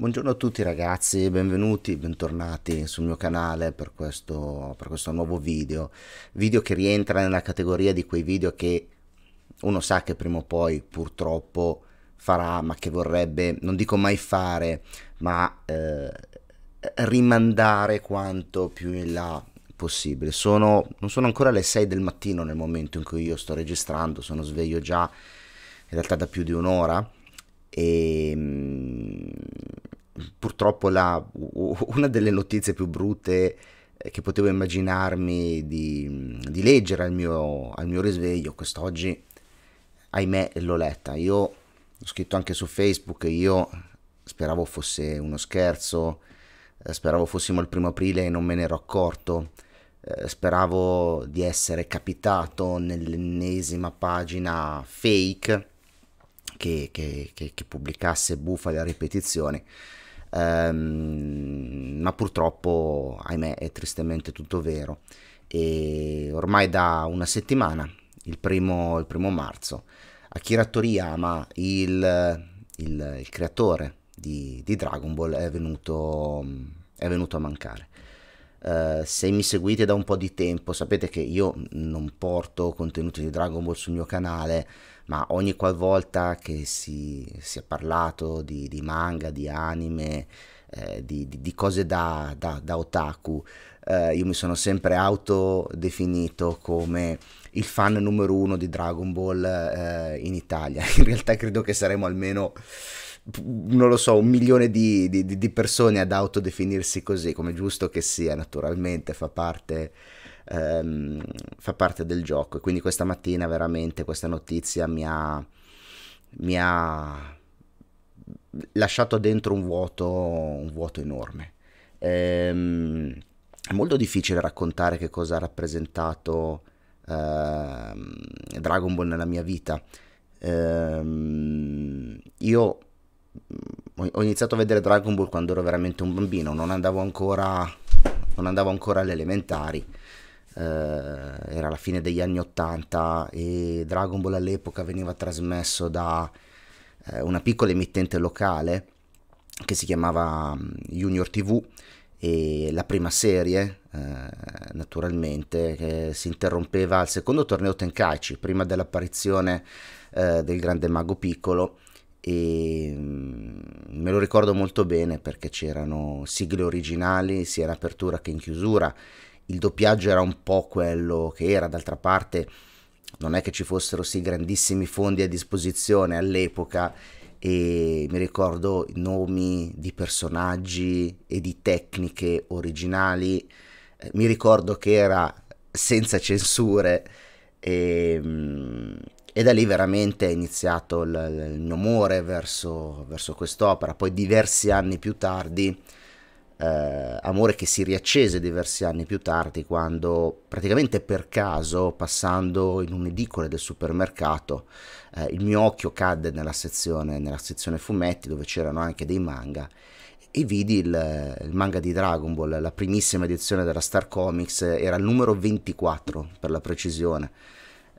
Buongiorno a tutti ragazzi, benvenuti, bentornati sul mio canale per questo, per questo, nuovo video. Video che rientra nella categoria di quei video che uno sa che prima o poi purtroppo farà, ma che vorrebbe, non dico mai fare, ma eh, rimandare quanto più in là possibile. Sono, non sono ancora le 6 del mattino nel momento in cui io sto registrando, sono sveglio già in realtà da più di un'ora e ehm, purtroppo la, una delle notizie più brutte eh, che potevo immaginarmi di, di leggere al mio, al mio risveglio quest'oggi, ahimè, l'ho letta. Io ho scritto anche su Facebook, io speravo fosse uno scherzo, eh, speravo fossimo il primo aprile e non me ne ero accorto, eh, speravo di essere capitato nell'ennesima pagina fake che, che, che, che pubblicasse bufale a ripetizione ehm, ma purtroppo, ahimè, è tristemente tutto vero. E ormai da una settimana, il primo, il primo marzo, Akira Toriyama, il, il, il creatore di, di, Dragon Ball, è venuto, è venuto a mancare. Eh, se mi seguite da un po' di tempo sapete che io non porto contenuti di Dragon Ball sul mio canale, ma ogni qualvolta che si, si è parlato di, di, manga, di anime, eh, di, di, di, cose da, da, da otaku, eh, io mi sono sempre autodefinito come il fan numero uno di Dragon Ball eh, in Italia. In realtà credo che saremo almeno non lo so, un milione di, di, di, persone ad autodefinirsi così, come giusto che sia, naturalmente fa parte, ehm, fa parte del gioco. E quindi questa mattina veramente questa notizia mi ha, mi ha lasciato dentro un vuoto, un vuoto enorme. Ehm, è molto difficile raccontare che cosa ha rappresentato ehm, Dragon Ball nella mia vita. Ehm, io ho iniziato a vedere Dragon Ball quando ero veramente un bambino, non andavo ancora, non andavo ancora alle elementari, eh, era la fine degli anni 80 e Dragon Ball all'epoca veniva trasmesso da eh, una piccola emittente locale che si chiamava mm, Junior TV e la prima serie eh, naturalmente che si interrompeva al secondo torneo Tenkaichi prima dell'apparizione eh, del grande mago piccolo e mm, me lo ricordo molto bene perché c'erano sigle originali sia in apertura che in chiusura, il doppiaggio era un po' quello che era, d'altra parte non è che ci fossero sì grandissimi fondi a disposizione all'epoca e mi ricordo nomi di personaggi e di tecniche originali, eh, mi ricordo che era senza censure e mm, e da lì veramente è iniziato il, il mio amore verso, verso quest'opera. Poi diversi anni più tardi, eh, amore che si riaccese diversi anni più tardi, quando praticamente per caso, passando in un'edicola del supermercato, eh, il mio occhio cadde nella sezione, nella sezione fumetti dove c'erano anche dei manga e vidi il, il, manga di Dragon Ball, la primissima edizione della Star Comics, era il numero 24 per la precisione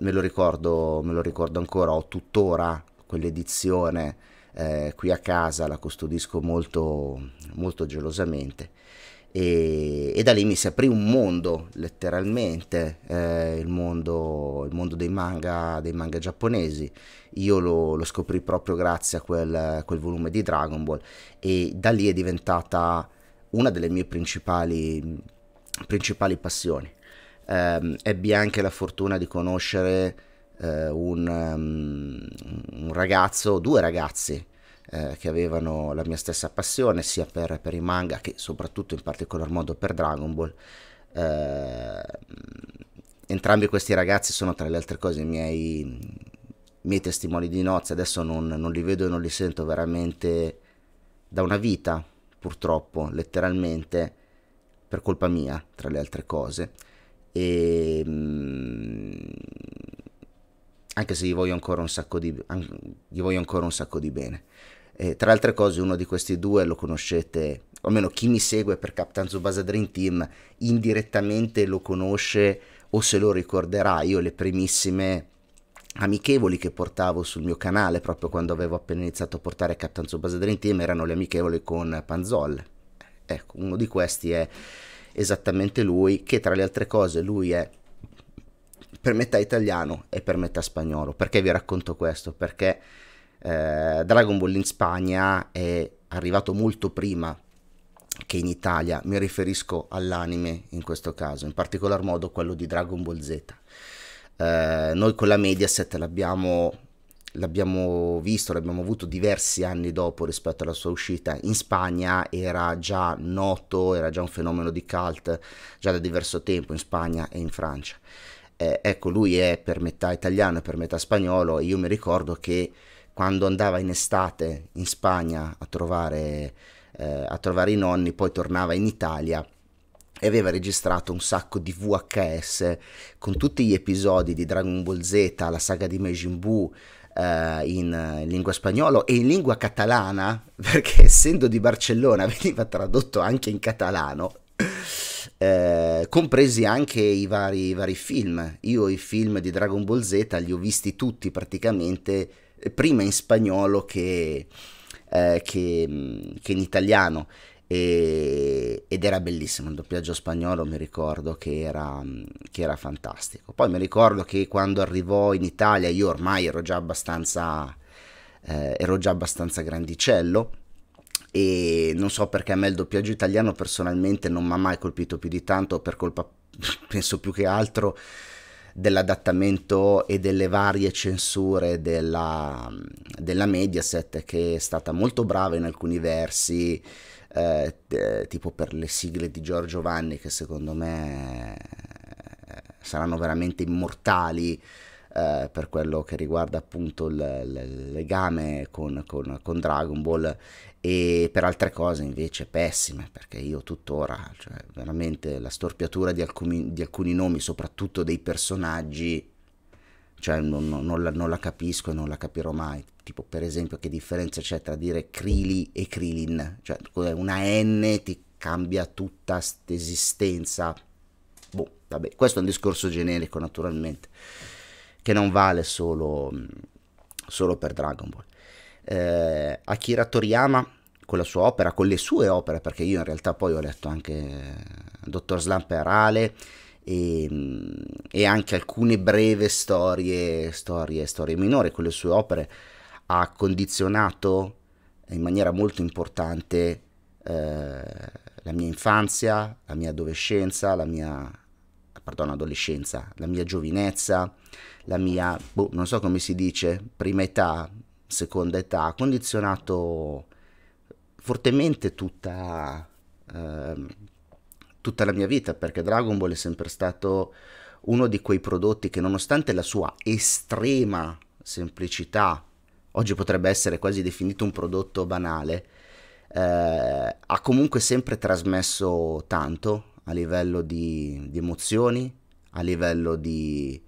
me lo ricordo, me lo ricordo ancora, ho tuttora quell'edizione eh, qui a casa, la custodisco molto, molto gelosamente. E, e, da lì mi si aprì un mondo, letteralmente, eh, il, mondo, il, mondo, dei manga, dei manga giapponesi. Io lo, lo scoprì proprio grazie a quel, quel, volume di Dragon Ball e da lì è diventata una delle mie principali, principali passioni ehm, ebbi anche la fortuna di conoscere eh, un, um, un, ragazzo, due ragazzi eh, che avevano la mia stessa passione sia per, per, i manga che soprattutto in particolar modo per Dragon Ball. Ehm, entrambi questi ragazzi sono tra le altre cose i miei, miei testimoni di nozze, adesso non, non li vedo e non li sento veramente da una vita, purtroppo, letteralmente, per colpa mia, tra le altre cose e ehm, anche se gli voglio ancora un sacco di, un sacco di bene. E, tra altre cose, uno di questi due lo conoscete, o almeno chi mi segue per Captain Tsubasa Dream Team indirettamente lo conosce o se lo ricorderà. Io le primissime amichevoli che portavo sul mio canale proprio quando avevo appena iniziato a portare Captain Tsubasa Dream Team erano le amichevoli con Panzol. Ecco, uno di questi è esattamente lui, che tra le altre cose lui è per metà italiano e per metà spagnolo. Perché vi racconto questo? Perché eh, Dragon Ball in Spagna è arrivato molto prima che in Italia, mi riferisco all'anime in questo caso, in particolar modo quello di Dragon Ball Z. Eh, noi con la Mediaset l'abbiamo l'abbiamo visto, l'abbiamo avuto diversi anni dopo rispetto alla sua uscita, in Spagna era già noto, era già un fenomeno di cult già da diverso tempo in Spagna e in Francia. Eh, ecco, lui è per metà italiano e per metà spagnolo e io mi ricordo che quando andava in estate in Spagna a trovare, eh, a trovare i nonni, poi tornava in Italia e aveva registrato un sacco di VHS con tutti gli episodi di Dragon Ball Z, la saga di Majin Buu, eh, in, eh, in lingua spagnola e in lingua catalana, perché essendo di Barcellona veniva tradotto anche in catalano. Eh, compresi anche i vari, i vari, film. Io i film di Dragon Ball Z li ho visti tutti praticamente, eh, prima in spagnolo che, eh, che, mm, che in italiano. E, ed era bellissimo il doppiaggio spagnolo mi ricordo che era, che era, fantastico poi mi ricordo che quando arrivò in Italia io ormai ero già abbastanza eh, ero già abbastanza grandicello e non so perché a me il doppiaggio italiano personalmente non mi ha mai colpito più di tanto per colpa penso più che altro dell'adattamento e delle varie censure della, della Mediaset che è stata molto brava in alcuni versi eh, tipo per le sigle di Giorgio Vanni che secondo me eh, saranno veramente immortali eh, per quello che riguarda appunto il, il legame con, con, con, Dragon Ball e per altre cose invece pessime perché io tuttora cioè, veramente la storpiatura di alcuni, di alcuni nomi soprattutto dei personaggi cioè non, non, la, non, la, capisco e non la capirò mai. Tipo, per esempio, che differenza c'è tra dire Krili e Krilin? Cioè, una N ti cambia tutta l'esistenza. Boh, vabbè, questo è un discorso generico, naturalmente, che non vale solo, solo per Dragon Ball. Eh, Akira Toriyama con la sua opera, con le sue opere, perché io in realtà poi ho letto anche eh, Dottor Slam per Ale, e, ehm, e anche alcune breve storie, storie, storie minori con le sue opere ha condizionato in maniera molto importante eh, la mia infanzia, la mia adolescenza, la mia perdona, adolescenza, la mia giovinezza, la mia, boh, non so come si dice, prima età, seconda età, ha condizionato fortemente tutta, eh, tutta la mia vita perché Dragon Ball è sempre stato uno di quei prodotti che nonostante la sua estrema semplicità, oggi potrebbe essere quasi definito un prodotto banale, eh, ha comunque sempre trasmesso tanto a livello di, di emozioni, a livello di,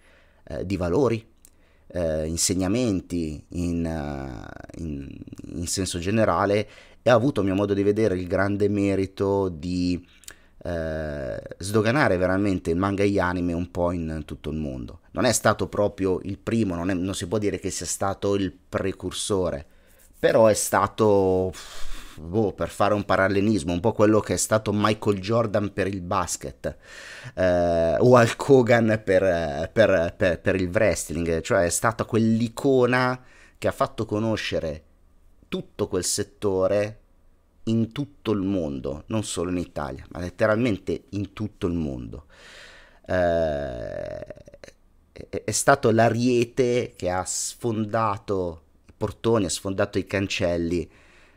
eh, di valori, eh, insegnamenti in, eh, in, in, senso generale e ha avuto a mio modo di vedere il grande merito di eh, sdoganare veramente il manga e gli anime un po' in tutto il mondo. Non è stato proprio il primo, non, è, non si può dire che sia stato il precursore, però è stato, boh, per fare un parallelismo, un po' quello che è stato Michael Jordan per il basket eh, o Al Kogan per, per, per, per il wrestling, cioè è stata quell'icona che ha fatto conoscere tutto quel settore in tutto il mondo, non solo in Italia, ma letteralmente in tutto il mondo. Eh, è, è stato l'ariete che ha sfondato i portoni, ha sfondato i cancelli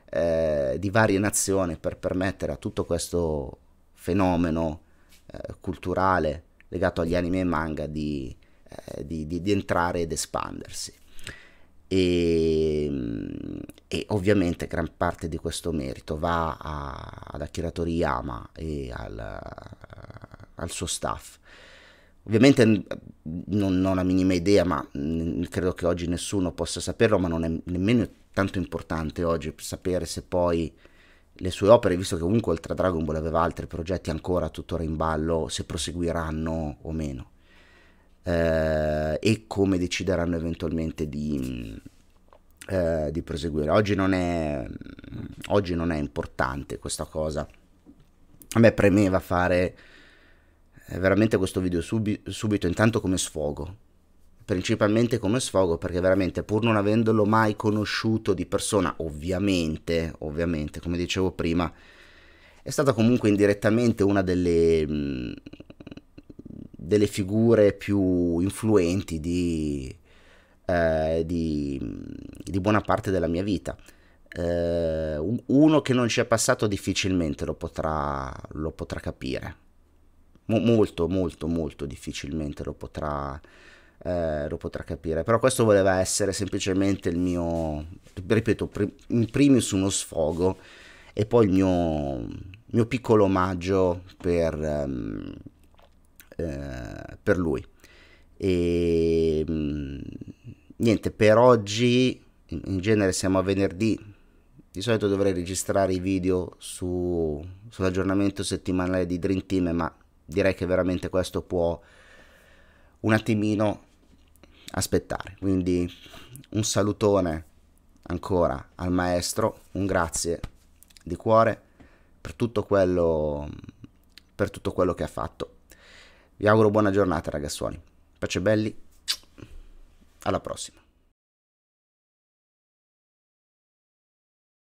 eh, di varie nazioni per permettere a tutto questo fenomeno eh, culturale legato agli anime e manga di, eh, di, di, di entrare ed espandersi. E, mm, e ovviamente gran parte di questo merito va a, ad Akira Toriyama e al, al suo staff. Ovviamente non, non ho la minima idea, ma credo che oggi nessuno possa saperlo, ma non è nemmeno tanto importante oggi sapere se poi le sue opere, visto che comunque oltre a Dragon Ball aveva altri progetti ancora tuttora in ballo, se proseguiranno o meno. Eh, e come decideranno eventualmente di eh, di proseguire. Oggi non, è, oggi non è importante questa cosa. A me premeva fare eh, veramente questo video subi subito, intanto come sfogo, principalmente come sfogo perché veramente pur non avendolo mai conosciuto di persona, ovviamente, ovviamente, come dicevo prima, è stata comunque indirettamente una delle, mh, delle figure più influenti di, eh, di, di buona parte della mia vita. Eh, uno che non ci è passato difficilmente lo potrà, lo potrà capire. Mo- molto, molto, molto difficilmente lo potrà, eh, lo potrà capire. Però questo voleva essere semplicemente il mio, ripeto, pr- in primis uno sfogo e poi il mio, mio piccolo omaggio per, um, eh, per lui. E, ehm, niente, per oggi in genere siamo a venerdì, di solito dovrei registrare i video su, sull'aggiornamento settimanale di Dream Team, ma direi che veramente questo può un attimino aspettare. Quindi un salutone ancora al maestro, un grazie di cuore per tutto quello, per tutto quello che ha fatto. Vi auguro buona giornata ragazzuoli, pace belli, alla prossima.